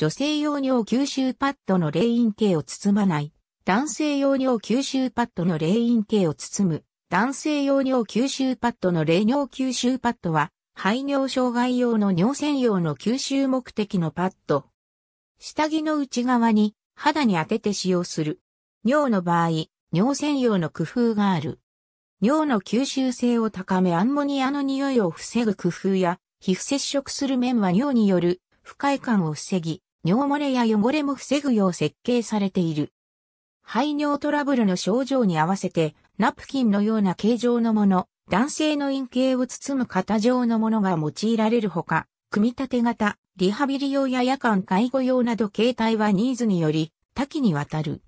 女性用尿吸収パッドのレイン系を包まない。男性用尿吸収パッドのレイン系を包む。男性用尿吸収パッドの霊尿吸収パッドは、排尿障害用の尿専用の吸収目的のパッド。下着の内側に肌に当てて使用する。尿の場合、尿専用の工夫がある。尿の吸収性を高めアンモニアの匂いを防ぐ工夫や、皮膚接触する面は尿による不快感を防ぎ、尿漏れや汚れも防ぐよう設計されている。排尿トラブルの症状に合わせて、ナプキンのような形状のもの、男性の陰茎を包む型状のものが用いられるほか、組み立て型、リハビリ用や夜間介護用など形態はニーズにより多岐にわたる。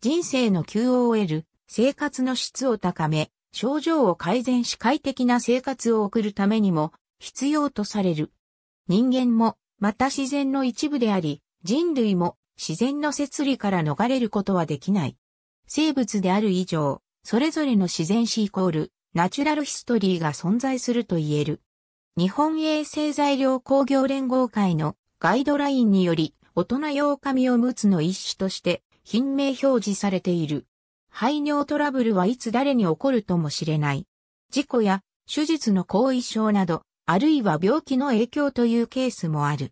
人生の QOL、生活の質を高め、症状を改善し快適な生活を送るためにも必要とされる。人間もまた自然の一部であり、人類も自然の摂理から逃れることはできない。生物である以上、それぞれの自然史イコール、ナチュラルヒストリーが存在すると言える。日本衛生材料工業連合会のガイドラインにより、大人用紙おむつの一種として、品名表示されている。排尿トラブルはいつ誰に起こるともしれない。事故や手術の後遺症など、あるいは病気の影響というケースもある。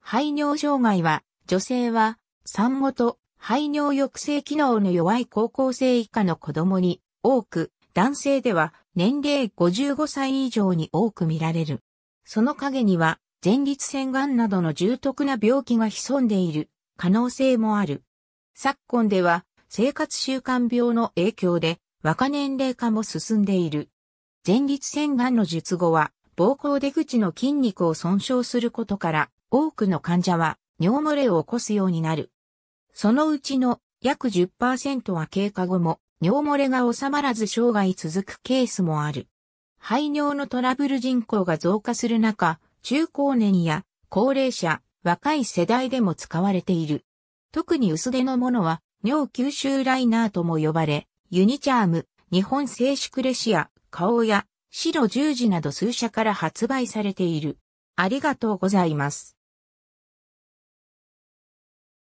排尿障害は、女性は、産後と排尿抑制機能の弱い高校生以下の子供に多く、男性では年齢55歳以上に多く見られる。その陰には、前立腺癌などの重篤な病気が潜んでいる可能性もある。昨今では、生活習慣病の影響で若年齢化も進んでいる。前立腺癌の術後は膀胱出口の筋肉を損傷することから、多くの患者は尿漏れを起こすようになる。そのうちの約10%は経過後も尿漏れが収まらず生涯続くケースもある。排尿のトラブル人口が増加する中、中高年や高齢者、若い世代でも使われている。特に薄手のものは尿吸収ライナーとも呼ばれ、ユニチャーム、日本静粛レシア、顔や白十字など数社から発売されている。ありがとうございます。